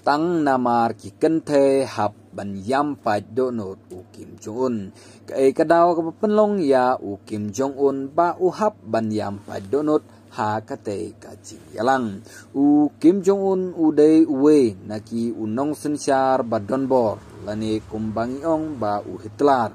tang namar ki kan the hap ban yam pa do not u kim jong un ka e ka daw ka pan long ya u kim jong un ba u hap ban yam pa do not ha ka te ka chi yalang u kim jong un u de we na ki u nong sen char ba don bor la ni kum bang yong ba u hitlar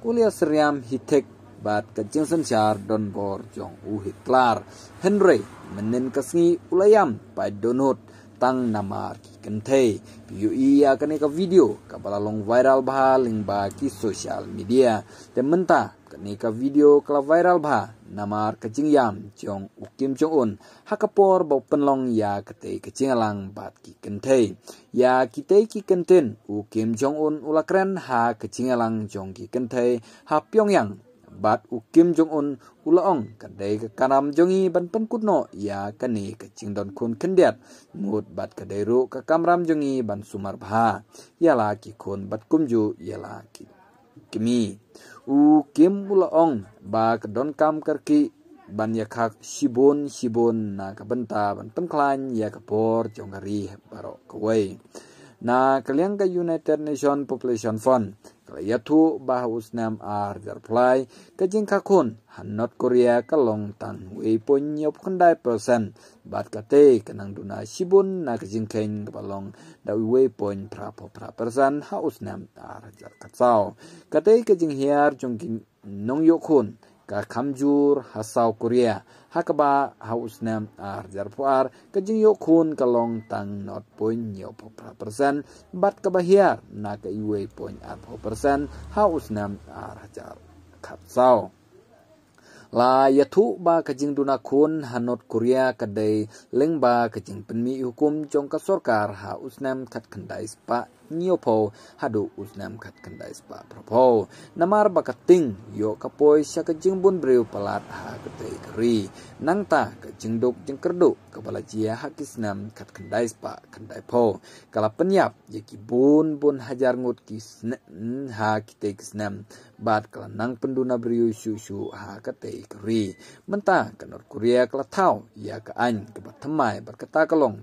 kulia sriam hitek bat ka jing sen char don bor jong u hitlar henry menen ka sngi ulayam pa do not tentang nama Arki Kentei. Piyu ia akan ke video kepala long viral bah link bagi sosial media. Dan mentah kene ke video kala viral bah nama Arki Jingyam Jong Ukim Jong Un hakapor bau penlong ya kete kecingalang bat ki kentei. Ya kite ki kenten Ukim Jong Un ulakren ha kecingalang Jong ki kentei ha Pyongyang bat u kim jong un u la ong ka dai ka kanam jong i ban pan kut no ya ka ne ka ching don khun khen det mut bat ka dai ru ka kam ram jong i ban sumar bha ya la ki khun bat kum ju ya la ki kimi u kim u la ong ba ka don kam kar ki ban ya khak sibon sibon na ka ban ta ban tam khlan ya ka por jong ri baro ka wei na kalian ka United Nation Population Fund kala yatu bahus nam ar der play ka jing ka kun han not korea ka long tan we pon yop kan dai person bat ka te kanang duna sibun na ka jing kain ka balong da we pon pra po pra person ha us nam ar der ka chao ka te ka jing hiar chung kin nong yo kun kamjur hasau korea hakaba hausna ar jarpuar kajing yo khun kalong tang not point yo pra persen bat ka bahia na ka yue point ar po persen hausna ar jar khatsau layatu ba kajing dunakun hanot Korea kadai leng ba kajing penmi hukum jong ka sorkar ha usnam khat khandai spa niopo hadu usnam khat khandai spa propo namar ba kating yo kapoi sya kajing bun breu palat ha kadai kri nangta kajing dok jing kerduk kepala jia hakis nam kat kendai spa kendai po kala penyap ya ki bun bun hajar ngut ki ha ki te kis nam bat kala nang penduna beriu syu syu ha ka te kri menta kanor kuria kala tau ya ka an ke batemai berkata kalong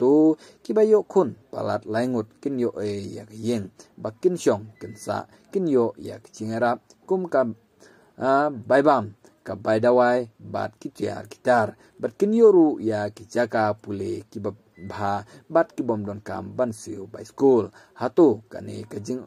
tu kibayo kun palat laingut kin yo e ya ke yen bakin syong kin sa kin yo ya ke cingera kum ka bai bam kabai dawai bat kitia kitar bat kinyoru ya kijaka pule kibab bha bat kibom don kam ban siu by school hatu kane kajing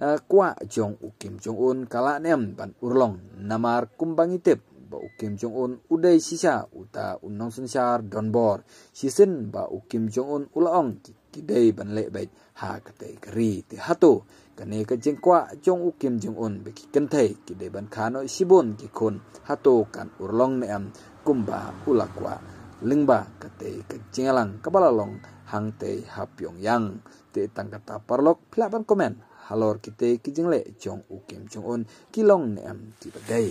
eh, kwa jong ukim jong un kala nem ban urlong namar kumbangi tip ba ukim jong un udai sisa uta unong sinsar don bor sisin ba ukim jong un ulaong ki dei ban le bai ha ka te ri ti ha tu ka ne ka jing kwa jong u kim jing un be ki kan thai ki dei ban kha no si bon ki khun ha tu kan ur long ne am kum ba u la kwa ling ba ka te ka jing lang ka ba la long hang te ha pyong yang te tang ka ta par lok phla ban comment halor ki te ki jing le jong u kim jing un ki long ne am ti ba dei